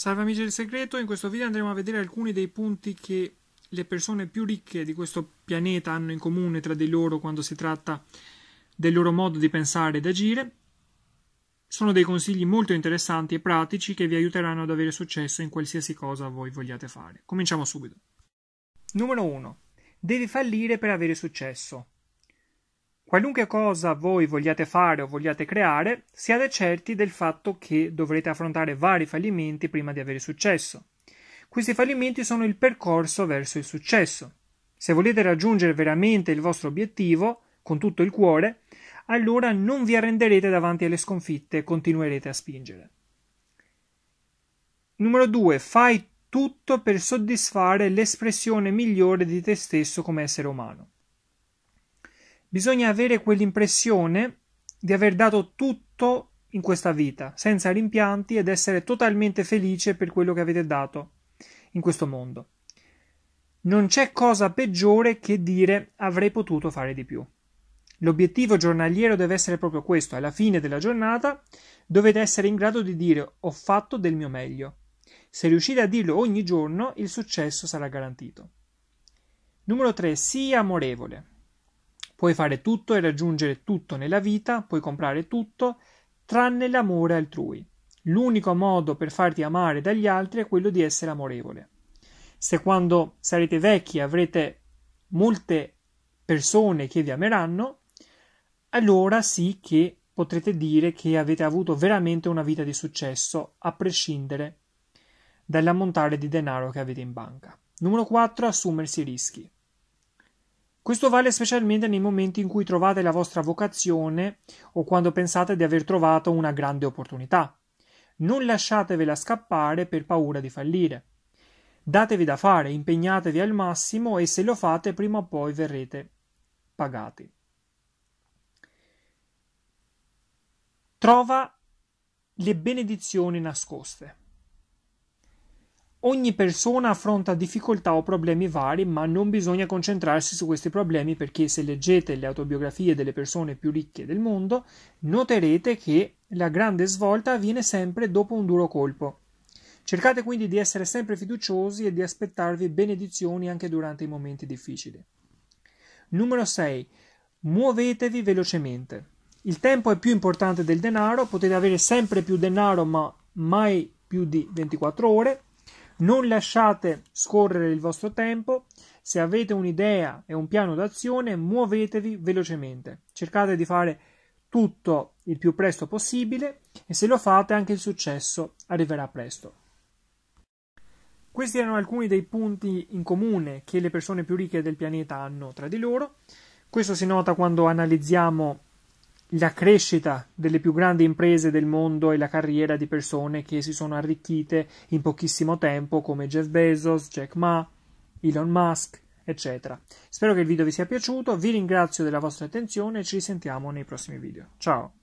Salve amici del segreto, in questo video andremo a vedere alcuni dei punti che le persone più ricche di questo pianeta hanno in comune tra di loro quando si tratta del loro modo di pensare ed agire. Sono dei consigli molto interessanti e pratici che vi aiuteranno ad avere successo in qualsiasi cosa voi vogliate fare. Cominciamo subito. Numero 1. Devi fallire per avere successo. Qualunque cosa voi vogliate fare o vogliate creare, siate certi del fatto che dovrete affrontare vari fallimenti prima di avere successo. Questi fallimenti sono il percorso verso il successo. Se volete raggiungere veramente il vostro obiettivo, con tutto il cuore, allora non vi arrenderete davanti alle sconfitte e continuerete a spingere. Numero 2. Fai tutto per soddisfare l'espressione migliore di te stesso come essere umano bisogna avere quell'impressione di aver dato tutto in questa vita, senza rimpianti ed essere totalmente felice per quello che avete dato in questo mondo. Non c'è cosa peggiore che dire avrei potuto fare di più. L'obiettivo giornaliero deve essere proprio questo, alla fine della giornata dovete essere in grado di dire ho fatto del mio meglio. Se riuscite a dirlo ogni giorno, il successo sarà garantito. Numero 3. Sii amorevole. Puoi fare tutto e raggiungere tutto nella vita, puoi comprare tutto, tranne l'amore altrui. L'unico modo per farti amare dagli altri è quello di essere amorevole. Se quando sarete vecchi avrete molte persone che vi ameranno, allora sì che potrete dire che avete avuto veramente una vita di successo, a prescindere dall'ammontare di denaro che avete in banca. Numero 4. Assumersi rischi. Questo vale specialmente nei momenti in cui trovate la vostra vocazione o quando pensate di aver trovato una grande opportunità. Non lasciatevela scappare per paura di fallire. Datevi da fare, impegnatevi al massimo e se lo fate prima o poi verrete pagati. Trova le benedizioni nascoste. Ogni persona affronta difficoltà o problemi vari, ma non bisogna concentrarsi su questi problemi perché se leggete le autobiografie delle persone più ricche del mondo, noterete che la grande svolta avviene sempre dopo un duro colpo. Cercate quindi di essere sempre fiduciosi e di aspettarvi benedizioni anche durante i momenti difficili. Numero 6. Muovetevi velocemente. Il tempo è più importante del denaro, potete avere sempre più denaro ma mai più di 24 ore non lasciate scorrere il vostro tempo, se avete un'idea e un piano d'azione, muovetevi velocemente. Cercate di fare tutto il più presto possibile e se lo fate anche il successo arriverà presto. Questi erano alcuni dei punti in comune che le persone più ricche del pianeta hanno tra di loro. Questo si nota quando analizziamo la crescita delle più grandi imprese del mondo e la carriera di persone che si sono arricchite in pochissimo tempo come Jeff Bezos, Jack Ma, Elon Musk, eccetera. Spero che il video vi sia piaciuto, vi ringrazio della vostra attenzione e ci sentiamo nei prossimi video. Ciao!